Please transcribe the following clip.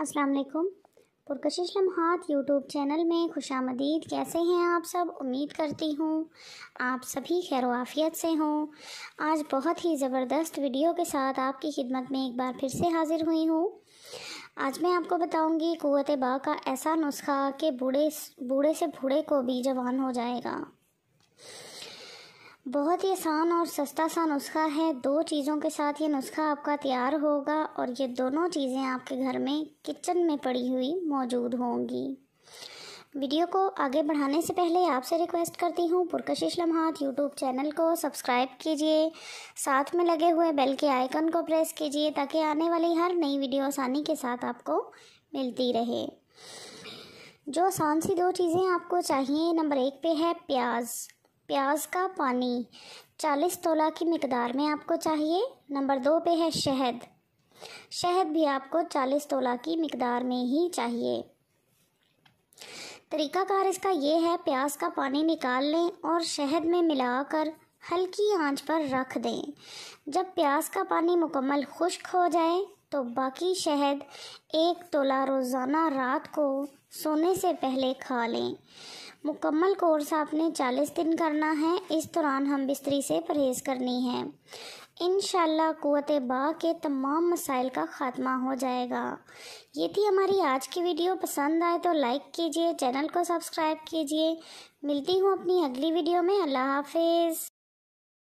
अस्सलाम वालेकुम पुरकशिश Lamhaat YouTube channel में खुश आमदीद कैसे हैं आप सब उम्मीद करती हूँ आप सभी खैर आफियत से हों आज बहुत ही ज़बरदस्त वीडियो के साथ आपकी खिदमत में एक बार फिर से हाज़िर हुई हूँ आज मैं आपको बताऊँगी कुत बा का ऐसा नुस्खा कि बूढ़े बूढ़े से बूढ़े को भी जवान हो जाएगा बहुत ही आसान और सस्ता सा नुस्खा है दो चीज़ों के साथ ये नुस्खा आपका तैयार होगा और ये दोनों चीज़ें आपके घर में किचन में पड़ी हुई मौजूद होंगी वीडियो को आगे बढ़ाने से पहले आपसे रिक्वेस्ट करती हूँ पुरकशिश लम्हात यूट्यूब चैनल को सब्सक्राइब कीजिए साथ में लगे हुए बेल के आइकन को प्रेस कीजिए ताकि आने वाली हर नई वीडियो आसानी के साथ आपको मिलती रहे जो आसान सी दो चीज़ें आपको चाहिए नंबर एक पे है प्याज़ प्याज का पानी चालीस तोला की मकदार में आपको चाहिए नंबर दो पे है शहद शहद भी आपको चालीस तोला की मकदार में ही चाहिए तरीकाकार इसका ये है प्याज का पानी निकाल लें और शहद में मिलाकर हल्की आंच पर रख दें जब प्याज का पानी मुकम्मल खुश्क हो जाए तो बाकी शहद एक तोला रोज़ाना रात को सोने से पहले खा लें मुकम्मल कोर्स आपने 40 दिन करना है इस दौरान हम बिस्तरी से परहेज़ करनी है इन क़ुत बा के तमाम मसाइल का ख़ात्मा हो जाएगा ये थी हमारी आज की वीडियो पसंद आए तो लाइक कीजिए चैनल को सब्सक्राइब कीजिए मिलती हूँ अपनी अगली वीडियो में अल्लाह हाफिज़